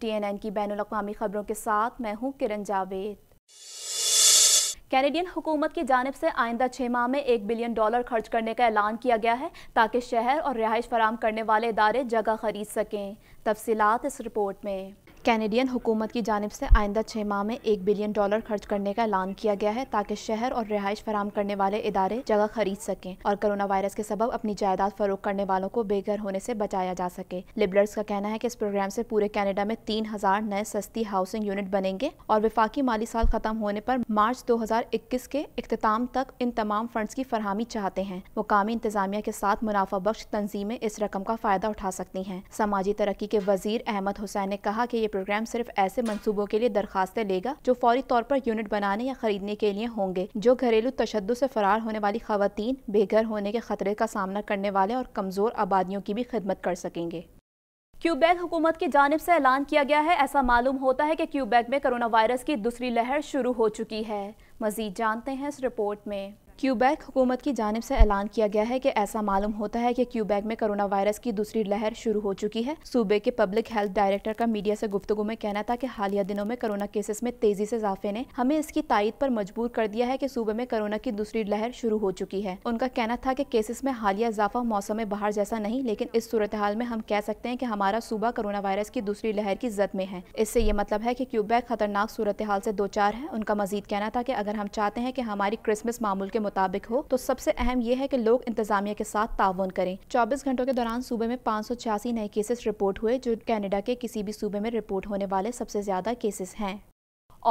T N N की बैन अवी खबरों के साथ मैं हूँ किरण जावेद कैनेडियन हुकूमत की जानब से आइंदा छः माह में एक बिलियन डॉलर खर्च करने का ऐलान किया गया है ताकि शहर और रिहाइश फराम करने वाले इदारे जगह खरीद सकें तफसीत इस रिपोर्ट में कैनेडियन हुकूमत की जानब से आइंदा छः माह में एक बिलियन डॉलर खर्च करने का ऐलान किया गया है ताकि शहर और रिहाइश फराम करने वाले इदारे जगह खरीद सकें और कोरोना वायरस के सबब अपनी जायदाद फरोग करने वालों को बेघर होने से बचाया जा सके लिबलर्स का कहना है कि इस प्रोग्राम से पूरे कैनेडा में तीन हजार नए सस्ती हाउसिंग यूनिट बनेंगे और विफाकी माली साल खत्म होने पर मार्च दो हजार इक्कीस के अख्ताम तक इन तमाम फंड की फरहमी चाहते हैं मुकामी इंतजामिया के साथ मुनाफा बख्श तनजीमें इस रकम का फायदा उठा सकती हैं समाजी तरक्की के वजीर अहमद हुसैन ने कहा कि ये ये प्रोग्राम सिर्फ ऐसे मनसूबों के लिए दरखास्तें लेगा जो फौरी तौर पर यूनिट बनाने या खरीदने के लिए होंगे जो घरेलू तशद से फरार होने वाली खातन बेघर होने के खतरे का सामना करने वाले और कमज़ोर आबादियों की भी खिदमत कर सकेंगे क्यूबैक हुकूमत की जानब से ऐलान किया गया है ऐसा मालूम होता है कि क्यूबैक में कोरोना वायरस की दूसरी लहर शुरू हो चुकी है मजीद जानते हैं इस रिपोर्ट में क्यूबैक हुकूमत की जानब से ऐलान किया गया है कि ऐसा मालूम होता है कि क्यूबैक में कोरोना वायरस की दूसरी लहर शुरू हो चुकी है सूबे के पब्लिक हेल्थ डायरेक्टर का मीडिया से गुफ्तगु में कहना था कि हालिया दिनों में कोरोना केसेस में तेजी से इजाफे ने हमें इसकी तायद पर मजबूर कर दिया है कि सूबे में कोरोना की दूसरी लहर शुरू हो चुकी है उनका कहना था कि केसेस में हालिया इजाफा मौसम बाहर जैसा नहीं लेकिन इस सूरत हाल में हम कह सकते हैं कि हमारा सूबा कोरोना वायरस की दूसरी लहर की जद में है इससे ये मतलब है कि क्यूबैक खतरनाक सूरत हाल से दो चार है उनका मजीद कहना था कि अगर हम चाहते हैं कि हमारी क्रिसमस मामूल के मुताबिक हो तो सबसे अहम यह है कि लोग इंतजामिया के साथ ताउन करें चौबीस घंटों के दौरान सूबे में पाँच नए केसेस रिपोर्ट हुए जो कैनेडा के किसी भी सूबे में रिपोर्ट होने वाले सबसे ज़्यादा केसेस हैं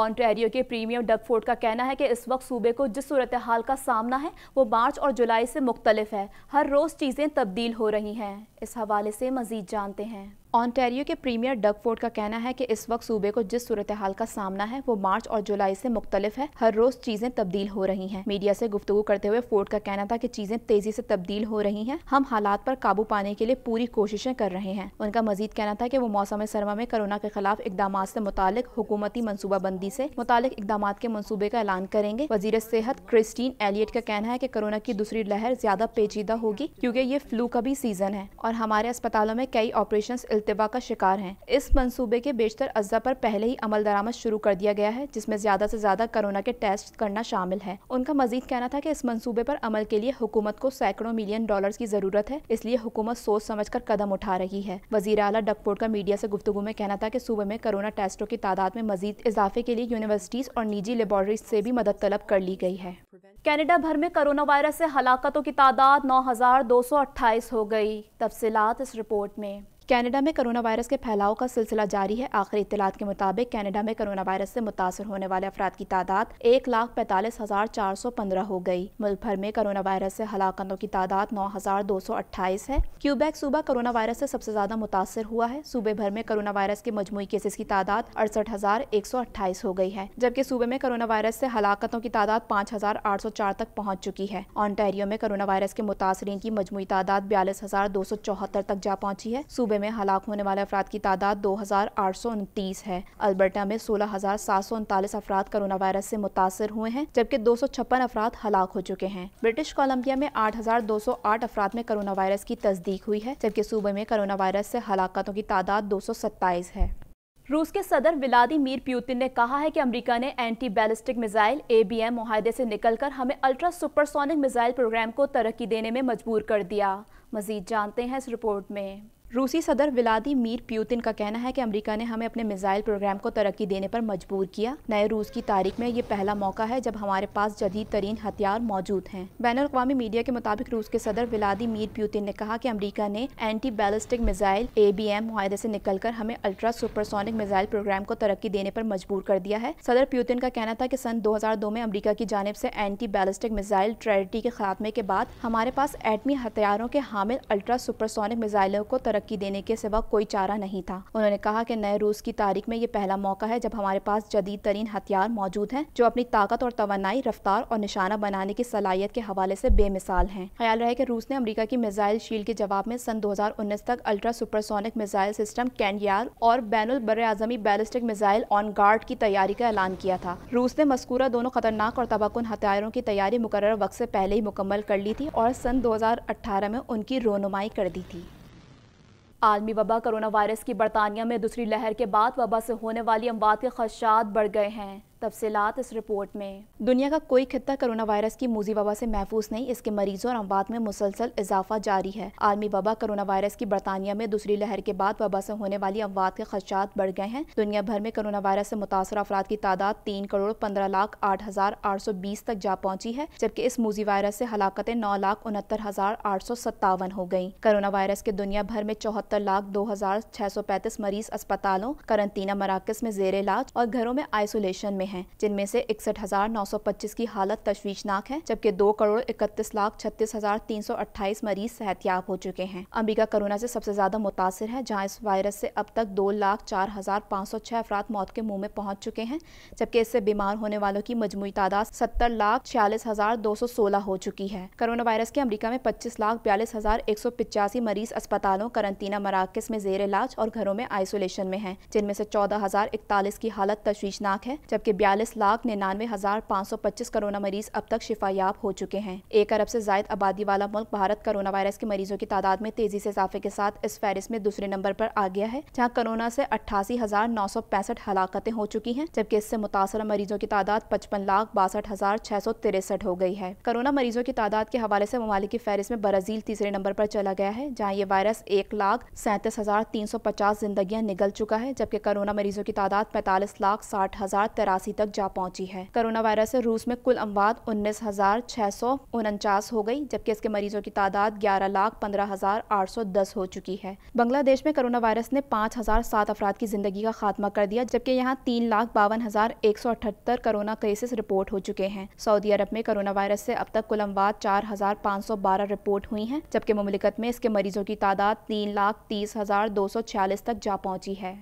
ऑनटेरियो के प्रीमियम डग फोर्ट का कहना है कि इस वक्त सूबे को जिस सूरत हाल का सामना है वो मार्च और जुलाई से मुख्तलिफ है हर रोज़ चीज़ें तब्दील हो रही हैं इस हवाले से मज़ीद जानते हैं ऑनटेरियो के प्रीमियर डग डगफोर्ड का कहना है कि इस वक्त सूबे को जिस सूरत हाल का सामना है वो मार्च और जुलाई से मुख्तलिफ है हर रोज चीजें तब्दील हो रही हैं मीडिया से गुफ्तु करते हुए फोर्ड का कहना था कि चीजें तेजी से तब्दील हो रही हैं हम हालात पर काबू पाने के लिए पूरी कोशिशें कर रहे हैं उनका मजीद कहना था की वो मौसम सरमा में कोरोना के खिलाफ इकदाम ऐसी मुतल हुकूमती मनसूबाबंदी ऐसी मुतल इकदाम के मनसूबे का ऐलान करेंगे वजीर सेहत क्रिस्टीन एलियट का कहना है की कोरोना की दूसरी लहर ज्यादा पेचीदा होगी क्यूँकी ये फ्लू का भी सीजन है और हमारे अस्पतालों में कई ऑपरेशन अल्तबा का शिकार हैं इस मंसूबे के बेशतर अज्जा पर पहले ही अमल दरामद शुरू कर दिया गया है जिसमें ज़्यादा से ज़्यादा कोरोना के टेस्ट करना शामिल है उनका मजीद कहना था कि इस मंसूबे पर अमल के लिए हुकूमत को सैकड़ों मिलियन डॉलर की ज़रूरत है इसलिए हुकूमत सोच समझ कर कदम उठा रही है वजीर अला डकपोर्ट का मीडिया से गुफ्तु में कहना था कि सूबे में कोरोना टेस्टों की तादाद में मजीद इजाफे के लिए यूनिवर्सिटीज़ और निजी लेबॉरटरीज से भी मदद तलब कर ली गई है कैनेडा भर में कोरोना वायरस से हलाकतों की तादाद नौ हजार दो सौ अट्ठाईस हो गई तफसीत इस रिपोर्ट में कनाडा में कोरोना वायरस के फैलाव का सिलसिला जारी है आखिरी इतलात के मुताबिक कनाडा में कोरोना वायरस से मुतासर होने वाले अफराद की तादाद एक लाख पैंतालीस हजार चार सौ पंद्रह हो गई मुल्क भर में कोरोना वायरस से हलाकतों की तादाद नौ हजार दो सौ अट्ठाईस है क्यूबैक सूबा कोरोना वायरस से सबसे ज्यादा मुतासर हुआ है सूबे भर में कोरोना वायरस के मजमू केसेस की तादाद अड़सठ हजार एक सौ अट्ठाईस हो गई है जबकि सूबे में कोरोना वायरस से हलाकतों की तादाद पाँच हजार आठ सौ चार तक पहुँच चुकी है ऑनटेरियो में कोरोना वायरस के मुतासरी की मजमू तादाद बयालीस हजार दो सौ चौहत्तर तक जा पहुँची है सूबे सूबे में हलाक होने वाले अफराद की तादाद दो हज़ार आठ सौ उनतीस है अलबर्टा में सोलह हज़ार सात सौ उनतालीस अफराद कोरोना वायरस से मुतासर हुए हैं जबकि दो सौ छप्पन अफराद हलाक हो चुके हैं ब्रिटिश कोलम्बिया में आठ हज़ार दो सौ आठ अफराद में कोरोना वायरस की तस्दीक हुई है जबकि सूबे में कोरोना वायरस से हलाकतों की तादाद दो सौ सत्ताईस है रूस के सदर व्लादिमीर प्यूतिन ने कहा है कि अमेरिका ने एंटी बैलिस्टिक मिसाइल एबीएम माहदे से निकलकर हमें अल्ट्रा सुपरसोनिक मिसाइल प्रोग्राम को तरक्की देने में मजबूर कर दिया मजीद जानते हैं इस रिपोर्ट में रूसी सदर व्लादिमीर प्यूतिन का कहना है कि अमेरिका ने हमें अपने मिसाइल प्रोग्राम को तरक्की देने पर मजबूर किया नए रूस की तारीख में ये पहला मौका है जब हमारे पास जदीद तरीन हथियार मौजूद हैं बैन अवी मीडिया के मुताबिक रूस के सदर व्लादिमीर प्यूतिन ने कहा कि अमेरिका ने anti ballistic missile A B M से निकलकर हमें अल्ट्रा सुपरसोनिक मिजाइल प्रोग्राम को तरक्की देने पर मजबूर कर दिया है सदर प्यूतिन का कहना था की सन दो में अमरीका की जानब ऐसी एंटी बैलिस्टिक मिसाइल ट्रेरिटी के खात्मे के बाद हमारे पास एटमी हथियारों के हामिल अल्ट्रा सुपरसोनिक मिजाइलों को तरक्की तरक्की देने के सिवा कोई चारा नहीं था उन्होंने कहा कि नए रूस की तारीख में ये पहला मौका है जब हमारे पास जदीद तरीन हथियार मौजूद हैं जो अपनी ताकत और तोनाई रफ्तार और निशाना बनाने की सलाहियत के हवाले से बेमिसाल हैं ख्याल रहे कि रूस ने अमरीका की मिजाइल शील्ड के जवाब में सन उन्नीस तक अल्ट्रा सुपरसोनिक मिजाइल सिस्टम कैंडियार और बैन बर अजमी बैलिस्टिक मिजाइल ऑन गार्ड की तैयारी का ऐलान किया था रूस ने मस्कूरा दोनों खतरनाक और तबाकुन हथियारों की तैयारी मुकर वक्त से पहले ही मुकम्मल कर ली थी और सन 2018 में उनकी रोनुमाई कर दी थी आलमी वबा कोरोना वायरस की बरतानिया में दूसरी लहर के बाद वबा से होने वाली अमवात के खदशात बढ़ गए हैं तफसीत इस रिपोर्ट में दुनिया का कोई खत्ता करोना वायरस की मोजी वबा से महफूज नहीं इसके मरीजों और अमवात में मुसलसल इजाफा जारी है आलमी वबा करोना वायरस की बरतानिया में दूसरी लहर के बाद वबा से होने वाली अमवात के खदशात बढ़ गए हैं दुनिया भर में करोना वायरस से मुतासर अफराद की तादाद तीन करोड़ पंद्रह लाख आठ हजार आठ सौ बीस तक जा पहुंची है जबकि इस मोजी वायरस से हलाकतें नौ लाख उनहत्तर हजार आठ सौ सत्तावन हो गयी करोना वायरस के दुनिया भर में चौहत्तर लाख दो हजार छह सौ पैंतीस मरीज अस्पतालों करंतना मराकज में जेर इलाज और घरों में आइसोलेशन में हैं जिनमें से इकसठ की हालत तश्वीशनाक है जबकि दो करोड़ इकतीस लाख छत्तीस हजार तीन सौ अट्ठाईस मरीज सेहतियाब हो चुके हैं अमरीका कोरोना से सबसे ज्यादा मुतासर है जहाँ इस वायरस से अब तक दो लाख चार हजार पाँच सौ छह अफराद मौत के मुंह में पहुंच चुके हैं जबकि इससे बीमार होने वालों की मजमू तादाद सत्तर लाख छियालीस हजार दो सौ सोलह हो चुकी है कोरोना वायरस के अमरीका में पच्चीस लाख बयालीस हजार एक सौ पिचासी मरीज अस्पतालों करंतना मराकज में जेर इलाज और घरों में आइसोलेशन में है जिनमें से चौदह हजार इकतालीस की हालत तश्वीशनाक है जबकि बयालीस लाख निन्यानवे हजार पाँच सौ पच्चीस कोरोना मरीज अब तक शिफायाब हो चुके हैं एक अरब से जायद आबादी वाला मुल्क भारत कोरोना वायरस के मरीजों की तादाद में तेजी से इजाफे के साथ इस फहरिस्त में दूसरे नंबर पर आ गया है जहाँ कोरोना से अट्ठासी हजार नौ सौ पैंसठ हलाकतें हो चुकी हैं जबकि इससे मुतासर मरीजों की तादाद पचपन लाख बासठ हजार छह सौ तिरसठ हो गई है कोरोना मरीजों की तादाद के हवाले से ममालिक की फहरिस्त में ब्राजील तीसरे नंबर पर चला गया है जहाँ ये वायरस एक लाख सैंतीस हजार तीन सौ पचास जिंदगी निकल चुका है जबकि कोरोना मरीजों की तादाद पैंतालीस लाख साठ हजार तिरासी सतासी तक जा पहुंची है कोरोना वायरस से रूस में कुल अमवात उन्नीस हजार छह सौ उनचास हो गई जबकि इसके मरीजों की तादाद ग्यारह लाख पंद्रह हजार आठ सौ दस हो चुकी है बांग्लादेश में कोरोना वायरस ने पाँच हजार सात अफराद की जिंदगी का खात्मा कर दिया जबकि यहाँ तीन लाख बावन हजार एक सौ अठहत्तर कोरोना केसेस रिपोर्ट हो चुके हैं सऊदी अरब में कोरोना वायरस से अब तक कुल अमवात चार हजार पाँच सौ बारह रिपोर्ट हुई है जबकि ममलिकत में इसके मरीजों की तादाद तीन लाख तीस हजार दो सौ छियालीस तक जा पहुंची है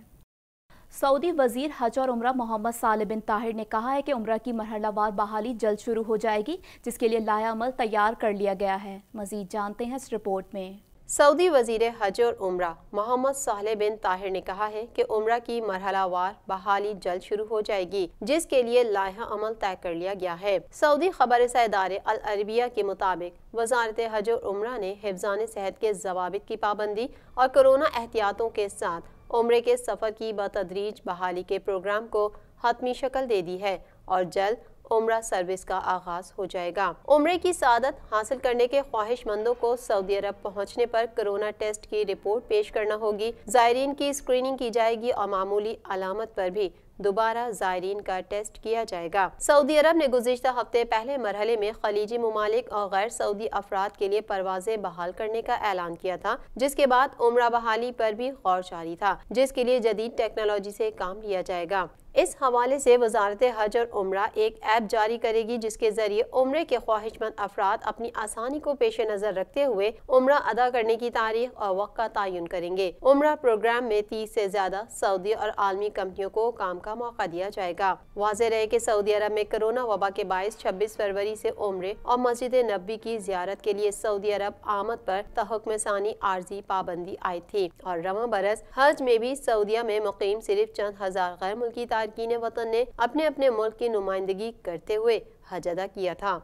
सऊदी वजीर हज और उम्र मोहम्मद साल बिन ताहिर ने कहा है कि उम्र की मरहलावार बहाली जल्द शुरू हो जाएगी जिसके लिए लायामल तैयार कर लिया गया है मजीद जानते हैं इस रिपोर्ट में सऊदी वजीर हज और उम्र मोहम्मद साल बिन ताहिर ने कहा है कि उम्र की मरहलावार बहाली जल्द शुरू हो जाएगी जिसके लिए लाहा अमल तय कर लिया गया है सऊदी खबर इदारे अल अरबिया के मुताबिक वजारत हज और उम्र ने हिफान सेहत के जवाब की पाबंदी और कोरोना एहतियातों के साथ उम्र के सफ़र की बतदरीज बहाली के प्रोग्राम को हतमी शक्ल दे दी है और जल्द उम्र सर्विस का आगाज हो जाएगा उम्र की सादत हासिल करने के ख्वाहिशमंदों को सऊदी अरब पहुँचने पर कोरोना टेस्ट की रिपोर्ट पेश करना होगी जायरीन की स्क्रीनिंग की जाएगी और मामूली अलामत पर भी दोबारा जायरीन का टेस्ट किया जाएगा सऊदी अरब ने गुजशत हफ्ते पहले मरहले में खलीजी ममालिक और गैर सऊदी अफराद के लिए परवाजें बहाल करने का ऐलान किया था जिसके बाद उम्र बहाली पर भी गौर जारी था जिसके लिए जदीद टेक्नोलॉजी से काम लिया जाएगा इस हवाले से वजारत हज और उम्र एक ऐप जारी करेगी जिसके ज़रिए उम्र के ख्वाहिशमंद अफराद अपनी आसानी को पेश नज़र रखते हुए उम्र अदा करने की तारीख और वक्त का तयन करेंगे उम्र प्रोग्राम में तीस ऐसी ज़्यादा सऊदी और आलमी कंपनियों को काम का मौका दिया जाएगा वाज रहे की सऊदी अरब में कोरोना वबा के बायस छब्बीस फरवरी ऐसी उम्र और मस्जिद नबी की जियारत के लिए सऊदी अरब आमद आरोप तहकम सानी आर्जी पाबंदी आई थी और रवा बरस हज में भी सऊदिया में मुकीम सिर्फ चंद हजार गैर मुल्की तारकिन वतन ने अपने अपने मुल्क की नुमाइंदगी करते हुए हज अदा किया था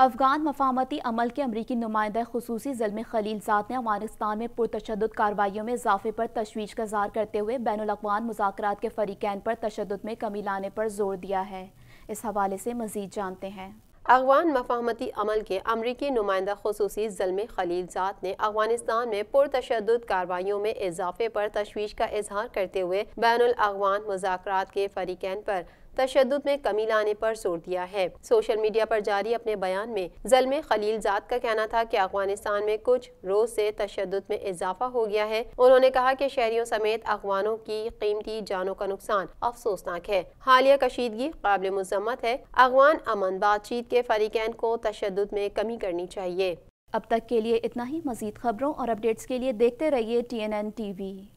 अफगान मफामती अमल के अमरीकी नुमाइंदा खसूस जलम खलीलजात ने अफगानिस्तान में पुरतशद कार्रवाइयों में इजाफे पर तशवीश का जहार करते हुए बैन अलावान मुजाकर के फरीकैन पर तशद में कमी लाने पर जोर दिया है इस हवाले से मजीद जानते हैं अगवान मफाहमती अमल के अमरीकी नुमाइंदा खसूस जलम खलीलजात ने अफगानिस्तान में पुरतशद कार्रवाइयों में इजाफे पर तशवीश का इजहार करते हुए बैन अगवान मुजाक के फरीकैन पर तशद में कमी लाने पर जोर दिया है सोशल मीडिया पर जारी अपने बयान में जलमे खलील जात का कहना था कि अफगानिस्तान में कुछ रोज से तशद में इजाफा हो गया है उन्होंने कहा कि शहरियों समेत अफगानों की कीमती जानों का नुकसान अफसोसनाक है हालिया कशीदगी काबिल मजम्मत है अफगान अमन बातचीत के फरीकैन को तशद में कमी करनी चाहिए अब तक के लिए इतना ही मजीद खबरों और अपडेट्स के लिए देखते रहिए T N N T we